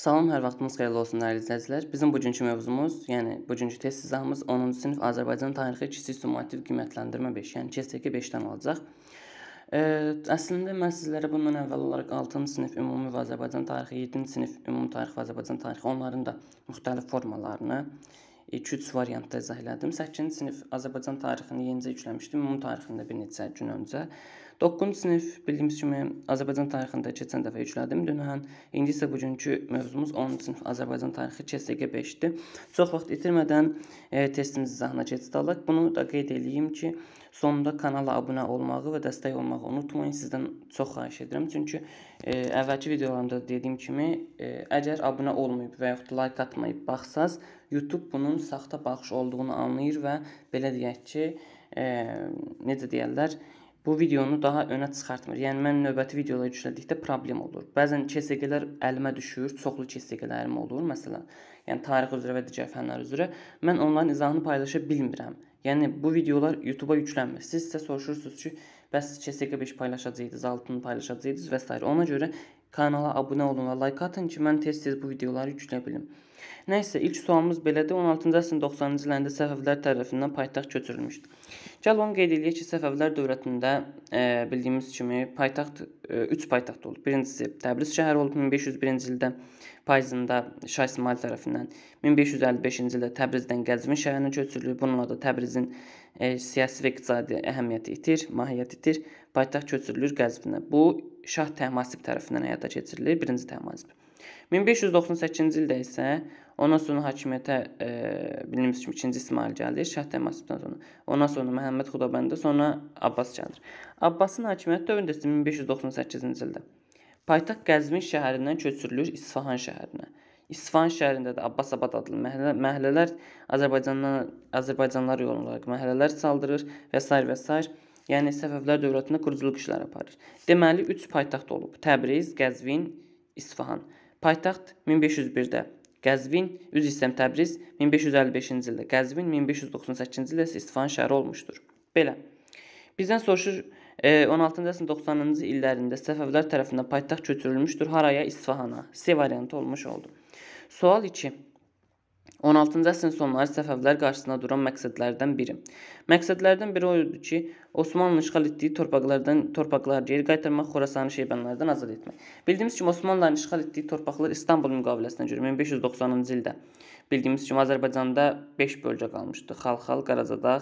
Salam, hər vaxtınız xeyirli olsun, dəyərli izləyicilər. Bizim bugünkü mövzumuz, yəni bugünkü test sızahımız 10-cu sinif Azərbaycan tarixi kiçik summativ qiymətləndirmə 5, yəni keçdəki 5-dən olacaq. E, əslində mən sizlərə bundan əvvəl olaraq 6-cı sinif ümumi və Azərbaycan tarixi, 7-ci sinif ümumi tarix və Azərbaycan tarixi, onların da müxtəlif formalarını 2-3 variantda izah elədim. 8-ci sinif Azərbaycan tarixini yenicə yükləmişdim, ümumi tarixində bir neçə gün öncə. 9-cu sinif bildiyimiz kimi Azərbaycan tarixində keçən dəfə yüklədim. Dünən, indi isə bugünkü mövzumuz 10-cu sinif Azərbaycan tarixi KSG 5-dir. Çox vaxt itirmədən e, testimiz izahına keçid alaq. Bunu da qeyd eləyim ki, sonda kanala abunə olmağı və dəstək olmağı unutmayın. Sizdən çox xahiş edirəm. Çünki e, əvvəlki videolarımda dediyim kimi, e, əgər abunə olmayıb və yaxud like atmayıb baxsaz, YouTube bunun saxta baxış olduğunu anlayır və belə deyək ki, e, necə deyirlər, bu videonu daha önə çıxartmır. Yəni mən növbəti videoları yüklədikdə problem olur. Bəzən KSG-lər əlimə düşür, çoxlu KSG-lərim olur məsələn. Yəni tarix üzrə və digər fənlər üzrə mən onların izahını paylaşa bilmirəm. Yəni bu videolar YouTube-a yüklənmir. Siz isə soruşursunuz ki, bəs KSG 5 paylaşacaqdınız, 6-nı paylaşacaqdınız və s. Ona görə kanala abunə olun və like atın ki, mən tez-tez bu videoları yükləyə bilim. Nə isə ilk sualımız belədir. 16-cı əsrin 90-cı illərində Səfəvilər tərəfindən paytaxt köçürülmüşdü. Gəl onu qeyd eləyək ki, Səfəvilər dövlətində e, bildiyimiz kimi paytaxt 3 e, paytaxt olub. Birincisi Təbriz şəhəri olub 1501-ci ildə payızında Şah İsmayıl tərəfindən, 1555-ci ildə Təbrizdən Qəzvin şəhərinə köçürülür. Bununla da Təbrizin e, siyasi və iqtisadi əhəmiyyəti itir, mahiyyəti itir. Paytaxt köçürülür Qəzvinə. Bu Şah Təhmasib tərəfindən həyata keçirilir. Birinci Təhmasib. 1598-ci ildə isə ondan sonra hakimiyyətə e, bildiyimiz kimi 2-ci İsmail gəlir, Şah Təmasibdən sonra. Ondan sonra Məhəmməd Xudabəndi, sonra Abbas gəlir. Abbasın hakimiyyət dövründə isə 1598-ci ildə paytaxt Qəzvin şəhərindən köçürülür İsfahan şəhərinə. İsfahan şəhərində də Abbasabad adlı məhəllə, məhəllələr Azərbaycandan Azərbaycanlar yolu olaraq məhəllələr saldırır və s. və s. Yəni Səfəvlər dövlətində quruculuq işləri aparır. Deməli 3 paytaxt olub: Təbriz, Qəzvin, İsfahan. Paytaxt 1501-də Qəzvin, üz istəm Təbriz 1555-ci ildə, Qəzvin 1598-ci ildə isə İsfahan şəhəri olmuşdur. Belə. Bizdən soruşur 16-cı e, əsrin 90-cı illərində Səfəvilər tərəfindən paytaxt köçürülmüşdür haraya? İsfahana. C variantı olmuş oldu. Sual 2. 16-cı əsrin sonları Səfəvlər qarşısında duran məqsədlərdən biri. Məqsədlərdən biri o idi ki, Osmanlı işğal etdiyi torpaqlardan torpaqları geri qaytarmaq, Xorasanı şeybənlərdən azad etmək. Bildiyimiz kimi Osmanlıların işğal etdiyi torpaqlar İstanbul müqaviləsinə görə 1590-cı ildə bildiyimiz kimi Azərbaycanda 5 bölgə qalmışdı. Xalxal, Qaracadağ,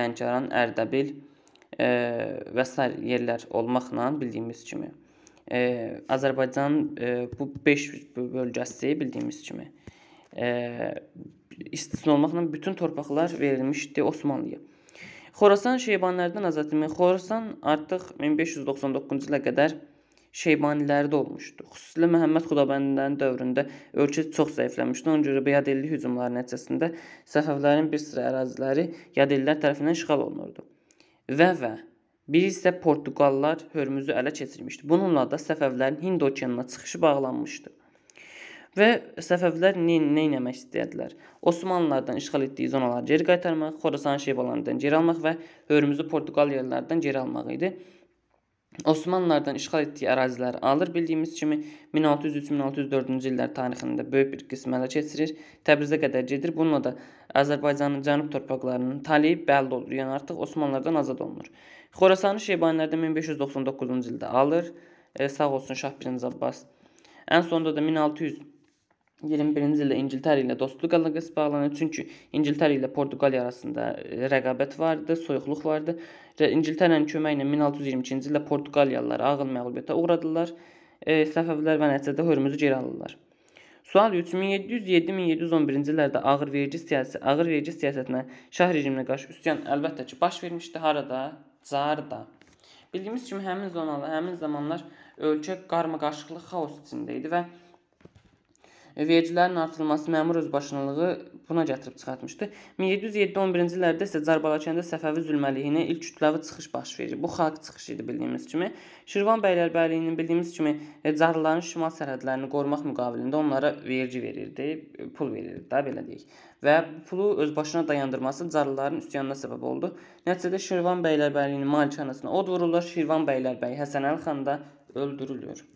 Lənkəran, Ərdəbil e, və sair yerlər olmaqla bildiyimiz kimi e, Azərbaycan e, bu 5 bölgəsi bildiyimiz kimi istisna olmaqla bütün torpaqlar verilmişdi Osmanlıya. Xorasan Şeybanilərdən azad edilmək. Xorasan artıq 1599-cu ilə qədər Şeybanilərdə olmuşdu. Xüsusilə Məhəmməd Xudabəndinin dövründə ölkə çox zəifləmişdi. Ona görə Yadilli hücumları nəticəsində Səfəvlərin bir sıra əraziləri Yadillilər tərəfindən işğal olunurdu. Və və bir isə Portuqallar Hörmüzü ələ keçirmişdi. Bununla da Səfəvlərin Hind okeanına çıxışı bağlanmışdı. Və Səfəvilər nə, nə etmək istəyirdilər? Osmanlılardan işğal etdiyi zonaları geri qaytarmaq, Xorasan Şeybalarından geri almaq və Hörmüzü Portuqaliyalılardan geri almaq idi. Osmanlılardan işğal etdiyi əraziləri alır bildiyimiz kimi 1603-1604-cü illər tarixində böyük bir qism ələ keçirir, Təbrizə qədər gedir. Bununla da Azərbaycanın cənub torpaqlarının taleyi bəlli olur, yəni artıq Osmanlılardan azad olunur. Xorasanı Şeybanilərdə 1599-cu ildə alır, e, sağ olsun Şah Birinci Abbas. Ən sonda da 1600 21-ci ildə İngiltərə ilə dostluq əlaqəsi bağlanır. Çünki İngiltərə ilə Portuqaliya arasında rəqabət vardı, soyuqluq vardı və İngiltərənin köməyi ilə 1622-ci ildə Portuqaliyalılar ağır məğlubiyyətə uğradılar. E, Səfəvilər və nəticədə Hörmüzü geri alırlar. Sual 1707-1711-ci illərdə ağır verici siyasi, ağır verici siyasətinə şah rejiminə qarşı üsyan əlbəttə ki, baş vermişdi harada? Carda. Bildiyimiz kimi həmin zonalar, həmin zamanlar ölkə qarmaqarışıqlıq xaos içində idi və vergilərin artırılması məmur özbaşınalığı buna gətirib çıxartmışdı. 1707-11-ci illərdə isə Cərbəlakəndə Səfəvi zülməliyinə ilk kütləvi çıxış baş verir. Bu xalq çıxışı idi bildiyimiz kimi. Şirvan bəylərbəyliyinin bildiyimiz kimi e, carlıların şimal sərhədlərini qorumaq müqabilində onlara vergi verirdi, pul verirdi da belə deyək. Və bu pulu öz başına dayandırması carlıların üsyanına səbəb oldu. Nəticədə Şirvan bəylərbəyliyinin malikanəsinə od vururlar. Şirvan bəylərbəyi Həsənəli xan da öldürülür.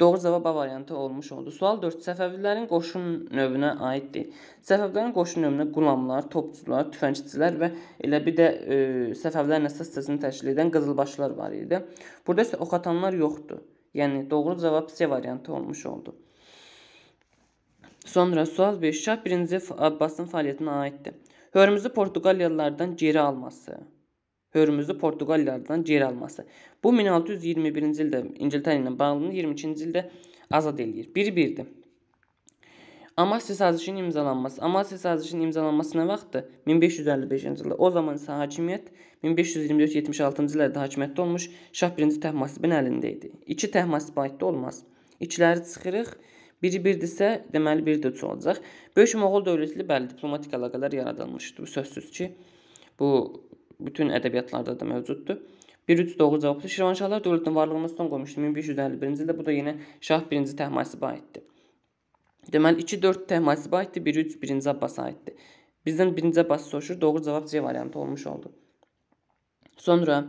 Doğru cavab A variantı olmuş oldu. Sual 4. Səfəvilərin qoşun növünə aiddir. Səfəvilərin qoşun növünə qulamlar, topçular, tüfəngçilər və elə bir də e, Səfəvilərin əsas hissəsini təşkil edən qızılbaşlar var idi. Burada isə oxatanlar yoxdur. Yəni doğru cavab C variantı olmuş oldu. Sonra sual 5. Şah 1-ci Abbasın fəaliyyətinə aiddir. Hörmüzü Portuqaliyalılardan geri alması hörmüzü Portuqaliyadan geri alması. Bu 1621-ci ildə İngiltərə ilə bağlını 22-ci ildə azad eləyir. Bir-birdir. Amasya sazişinin imzalanması. Amasya sazişinin imzalanması nə vaxtdır? 1555-ci ildə. O zaman isə hakimiyyət 1524-76-cı illərdə hakimiyyətdə olmuş Şah 1-ci Təhmasibin əlində idi. 2 Təhmasib aiddə olmaz. İkiləri çıxırıq. Biri birdirsə, deməli biri də üç olacaq. Böyük Moğol dövləti ilə bəli diplomatik əlaqələr yaradılmışdı. Bu sözsüz ki, bu bütün ədəbiyyatlarda da mövcuddur. 1-3 doğru cavabdır. Şirvanşahlar dövlətin varlığına son qoymuşdu 1551-ci ildə. Bu da yenə Şah 1-ci Təhmasibə aiddir. Deməli 2-4 Təhmasibə aiddir, 1-3 1-ci Abbasa aiddir. Bizdən 1-ci Abbas soruşur, doğru cavab C variantı olmuş oldu. Sonra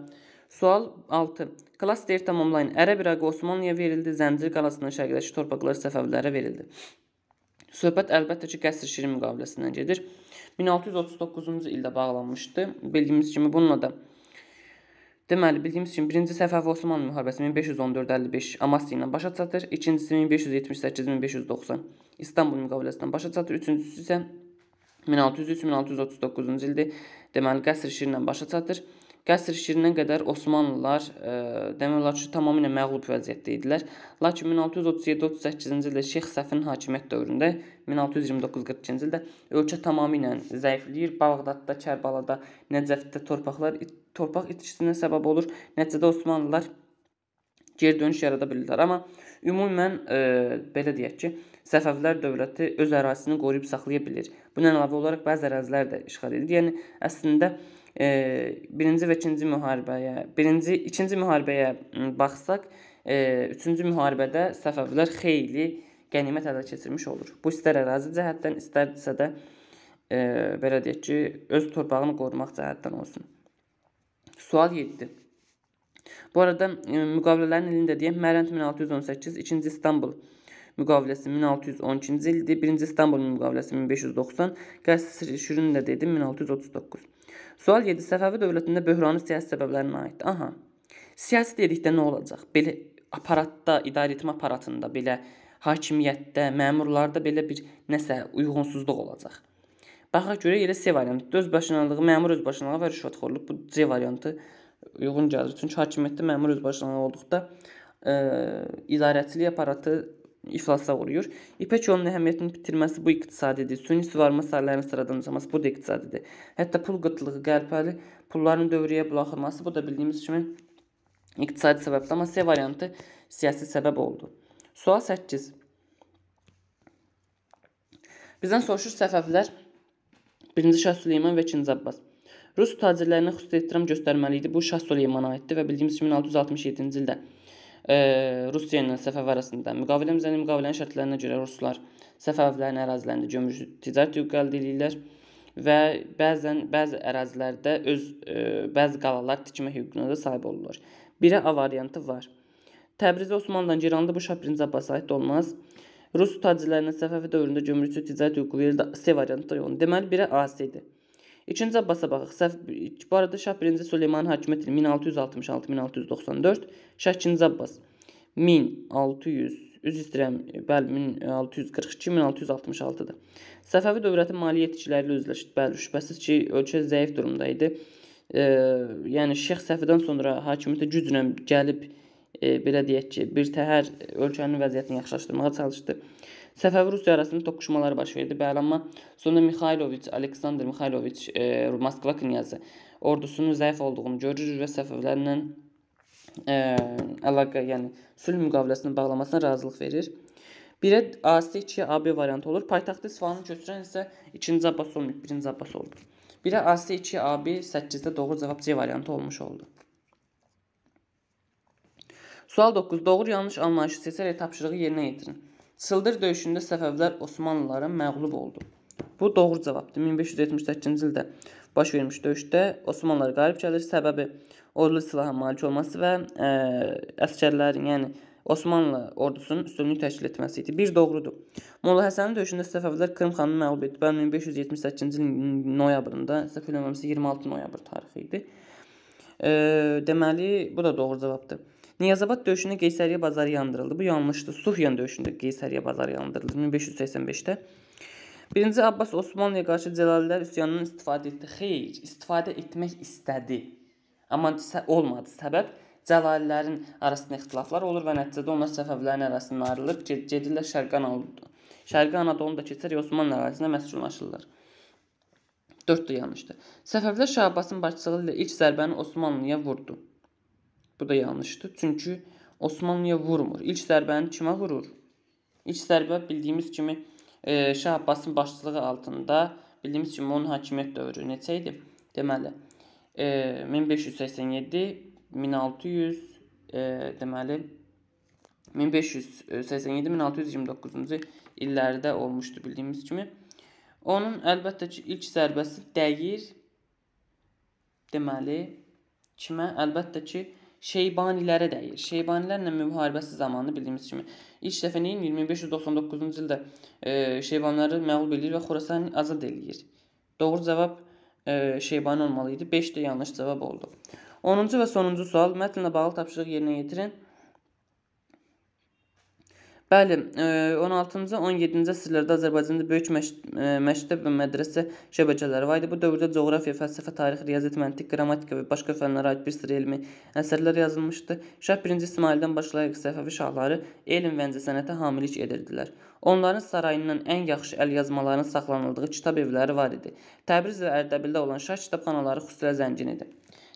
sual 6. Klaster tamamlayın. Ərəb İraqı Osmanlıya verildi, Zəncir qalasının şərqdəki torpaqları Səfəvilərə verildi. Söhbət əlbəttə ki, qəsr şirin müqaviləsindən gedir. 1639-cu ildə bağlanmışdı. Bildiyimiz kimi bununla da Deməli, bildiyimiz kimi 1-ci Səfəvi Osmanlı müharibəsi 1514-55 Amasya ilə başa çatır, 2-cisi 1578-1590 İstanbul müqaviləsindən başa çatır, 3-cüsü isə 1603-1639-cu ildir. Deməli, qəsr şirinlə başa çatır. Qəsr şirinə qədər Osmanlılar e, demək olar ki, tamamilə məğlub vəziyyətdə idilər. Lakin 1637-38-ci ildə Şeyx Səfin hakimiyyət dövründə 1629-42-ci ildə ölkə tamamilə zəifləyir. Bağdadda, Kərbalada, Nəcəfdə torpaqlar torpaq itkisinə səbəb olur. Nəticədə Osmanlılar geri dönüş yarada bilirlər. Amma ümumən e, belə deyək ki, Səfəvilər dövləti öz ərazisini qoruyub saxlaya bilir. Bununla əlavə olaraq bəzi ərazilər də işğal edilir. Yəni əslində e, birinci və ikinci müharibəyə, birinci, ikinci müharibəyə baxsaq, e, üçüncü müharibədə Səfəvilər xeyli qənimət ələ keçirmiş olur. Bu istər ərazi cəhətdən, istərsə də e, belə deyək ki, öz torpağını qorumaq cəhətdən olsun. Sual 7. Bu arada e, müqavilələrin ilində deyək, Mərənd 1618, 2-ci İstanbul müqaviləsi 1612-ci ildir. 1-ci İstanbul müqaviləsi 1590, Qəsr Şürün də dedim 1639. Sual 7. Səfəvi dövlətində böhranın siyasi səbəblərinə aiddir. Aha. Siyasi dedikdə nə olacaq? Belə aparatda, idarəetmə aparatında, belə hakimiyyətdə, məmurlarda belə bir nəsə uyğunsuzluq olacaq. Baxaq görə elə C variantı öz başınalığı, məmur öz başınalığı və rüşvətxorluq bu C variantı uyğun gəlir. Çünki hakimiyyətdə məmur öz başınalığı olduqda ə, idarəçilik aparatı iflasa uğrayır. İpək yolunun əhəmiyyətini bitirməsi bu iqtisadidir. Süni suvarma sahələrinin sıradancaması bu da iqtisadidir. Hətta pul qıtlığı, qəlpəli pulların dövriyə buraxılması bu da bildiyimiz kimi iqtisadi səbəbdir. Amma C variantı siyasi səbəb oldu. Sual 8. Bizdən soruşur Səfəvlər 1-ci Şah Süleyman və 2-ci Abbas. Rus tacirlərinə xüsusi ehtiram göstərməli idi. Bu Şah Süleymana aiddir və bildiyimiz kimi 1667-ci ildə Rusiya ilə Səfəv arasında müqavilə imzalı müqavilənin şərtlərinə görə ruslar Səfəvlərin ərazilərində gömrük ticarət hüququ əldə edirlər və bəzən bəzi ərazilərdə öz ə, e, bəzi qalalar tikmək hüququna da sahib olurlar. Birə A variantı var. Təbriz Osmanlıdan İranda bu şah birinci Abbas aid olmaz. Rus tacirlərinə Səfəvi dövründə gömrükçü ticarət hüququ verildi. C variantı da yoxdur. Deməli birə A-dir. İkinci Abbasa baxaq. Səhv bu arada Şah 1-ci Süleymanın hakimiyyəti 1666-1694, Şah 2-ci Abbas 1600 Üz istirəm, bəli 1642-1666-dır. Səfəvi dövləti maliyyə itkiləri ilə üzləşdi. Bəli, şübhəsiz ki, ölkə zəif durumda idi. E, yəni Şeyx Səfidən sonra hakimiyyətə güclə gəlib e, belə deyək ki, bir təhər ölkənin vəziyyətini yaxşılaşdırmağa çalışdı. Səfəvi Rusiya arasında toqquşmalar baş verdi. Bəlamma sonra Mixailoviç, Aleksandr Mixailoviç e, Moskva knyazı ordusunun zəif olduğunu görür və Səfəvilərlə e, əlaqə, yəni sülh müqaviləsinin bağlamasına razılıq verir. 1-ə A-sı 2-yə AB variantı olur. Paytaxtı İsfahanı köçürən isə 2-ci Abbas olmayıb, 1-ci Abbas oldu. 1-ə A-sı 2-yə AB 8-də doğru cavab C variantı olmuş oldu. Sual 9. Doğru yanlış anlayışı seçərək tapşırığı yerinə yetirin. Çıldır döyüşündə Səfəvlər Osmanlılara məğlub oldu. Bu doğru cavabdır. 1578-ci ildə baş vermiş döyüşdə Osmanlılar qalib gəlir. Səbəbi ordu silaha malik olması və ə, e, əskərlərin, yəni Osmanlı ordusunun üstünlük təşkil etməsi idi. Bir doğrudur. Molla Həsənin döyüşündə Səfəvilər Krım xanını məğlub etdi. Bəli, 1578-ci ilin noyabrında, səhv eləmirəmsə 26 noyabr tarixi idi. E, deməli, bu da doğru cavabdır. Niyazabad döyüşündə Qeysəriyyə bazarı yandırıldı. Bu yanlışdır. Sufyan döyüşündə Qeysəriyyə bazarı yandırıldı 1585-də. Birinci Abbas Osmanlıya qarşı Cəlalilər üsyanından istifadə etdi. Xeyr, istifadə etmək istədi. Amma olmadı. Səbəb Cəlalilərin arasında ixtilaflar olur və nəticədə onlar Səfəvilərin arasından ayrılıb gedirlər Şərqi Anadolu. Şərqi Anadolu da keçər Osmanlı ərazisində məskunlaşırlar. 4 də yanlışdır. Səfəvilər Şah Abbasın başçılığı ilə ilk zərbəni Osmanlıya vurdu. Bu da yanlışdır. Çünki Osmanlıya vurmur. İlk zərbəni kimə vurur? İlk zərbə bildiyimiz kimi e, Şah Abbasın başçılığı altında bildiyimiz kimi onun hakimiyyət dövrü neçə idi? Deməli, e, 1587, 1600, e, deməli 1587-1629-cu illərdə olmuşdu bildiyimiz kimi. Onun əlbəttə ki, ilk zərbəsi dəyir. Deməli, kimə? Əlbəttə ki, Şeybanilərə dəyir. Şeybanilərlə müharibəsi zamanı bildiyimiz kimi ilk dəfə neyin 2599-cu ildə e, Şeybanları məğlub eləyir və Xorasanı azad eləyir. Doğru cavab e, Şeybani olmalı idi. 5 də yanlış cavab oldu. 10-cu və sonuncu sual mətnlə bağlı tapşırıq yerinə yetirin. Bəli, 16-cı, e, 17-ci əsrlərdə Azərbaycanda böyük məktəb e, və mədrəsə şəbəkələri var idi. Bu dövrdə coğrafiya, fəlsəfə, tarix, riyaziyyat, məntiq, qrammatika və başqa fənlərə aid bir sıra elmi əsərlər yazılmışdı. Şah 1-ci İsmaildən başlayaraq Səfəvi şahları elm və incəsənətə hamilik edirdilər. Onların sarayından ən yaxşı əl yazmalarının saxlanıldığı kitab evləri var idi. Təbriz və Ərdəbildə olan şah kitabxanaları xüsusilə zəngin idi.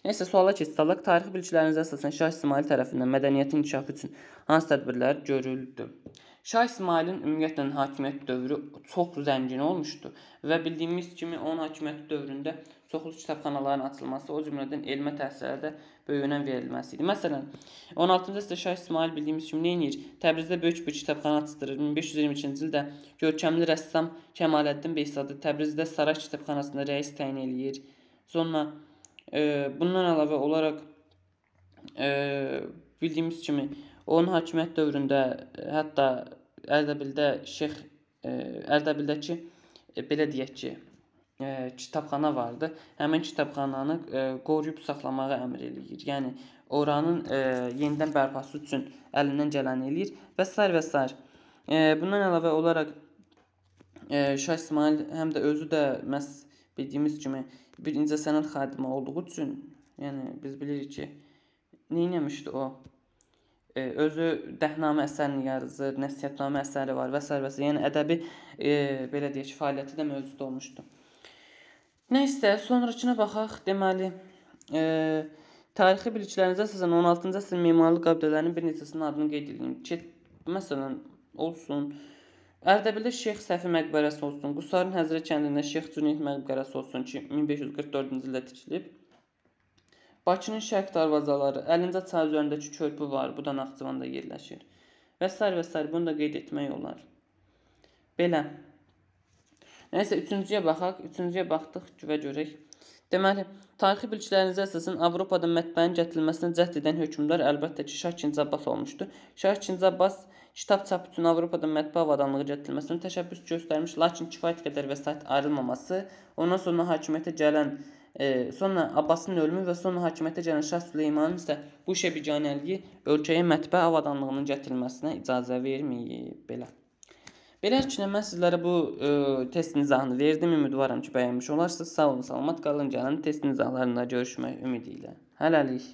Neysə, suala keçid alaq. Tarixi biliklərinizə əsasən Şah İsmail tərəfindən mədəniyyətin inkişafı üçün hansı tədbirlər görüldü? Şah İsmailin ümumiyyətlə hakimiyyət dövrü çox zəngin olmuşdu və bildiyimiz kimi onun hakimiyyət dövründə çoxlu kitabxanaların açılması, o cümlədən elmə təhsilə də böyük önəm verilməsi idi. Məsələn, 16-cı əsrdə Şah İsmail bildiyimiz kimi nə edir? Təbrizdə böyük bir kitabxana açdırır. 1522-ci ildə görkəmli rəssam Kəmaləddin Beysadı Təbrizdə saray kitabxanasında rəis təyin eləyir. Sonra Bundan əlavə olaraq e, bildiyimiz kimi onun hakimiyyət dövründə e, hətta Ərdəbildə Şeyx e, Ərdəbildəki belə deyək ki, ə, kitabxana vardı. Həmin kitabxananı ə, qoruyub saxlamağa əmr eləyir. Yəni oranın ə, yenidən bərpası üçün əlindən gələni eləyir və s. və s. Ə, bundan əlavə olaraq ə, Şah İsmail həm də özü də məs bildiyimiz kimi birinci sənət xadimi olduğu üçün, yəni biz bilirik ki, neynəmişdi o? E, özü dəhnamə əsərini yazır, nəsihətnamə əsəri var və s. və s. Yəni ədəbi e, belə deyək, fəaliyyəti də mövcud olmuşdu. Nəysə, sonrakına baxaq. Deməli, e, tarixi biliklərinizə əsasən 16-cı əsrin memarlıq abidələrinin bir neçəsinin adını qeyd edin. Ki, məsələn, olsun, e, Ərdəbildə Şeyx Səfi məqbərəsi olsun, Qusarın Həzrə kəndində Şeyx Cüneyd məqbərəsi olsun ki, 1544-cü ildə tikilib. Bakının şərq darvazaları, Əlincə çay üzərindəki körpü var, bu da Naxçıvanda yerləşir. Və s. və s. bunu da qeyd etmək olar. Belə. Nəysə, üçüncüyə baxaq. Üçüncüyə baxdıq və görək. Deməli, tarixi biliklərinizə əsasən Avropada mətbənin gətirilməsinə cəhd edən hökmdar əlbəttə ki, Şah II Abbas olmuşdu. Şah II Abbas kitab çap üçün Avropada mətbaa avadanlığı gətirilməsinə təşəbbüs göstərmiş, lakin kifayət qədər vəsait ayrılmaması, ondan sonra hakimiyyətə gələn e, sonra Abbasın ölümü və sonra hakimiyyətə gələn Şah Süleymanın isə bu işə biganəliyi ölkəyə mətbaa avadanlığının gətirilməsinə icazə verməyib. Belə. Belə ki, mən sizlərə bu e, testin izahını verdim. Ümidvaram ki, bəyənmiş olarsınız. Sağ olun, salamat qalın. Gəlin testin izahlarında görüşmək ümidi ilə. Hələlik.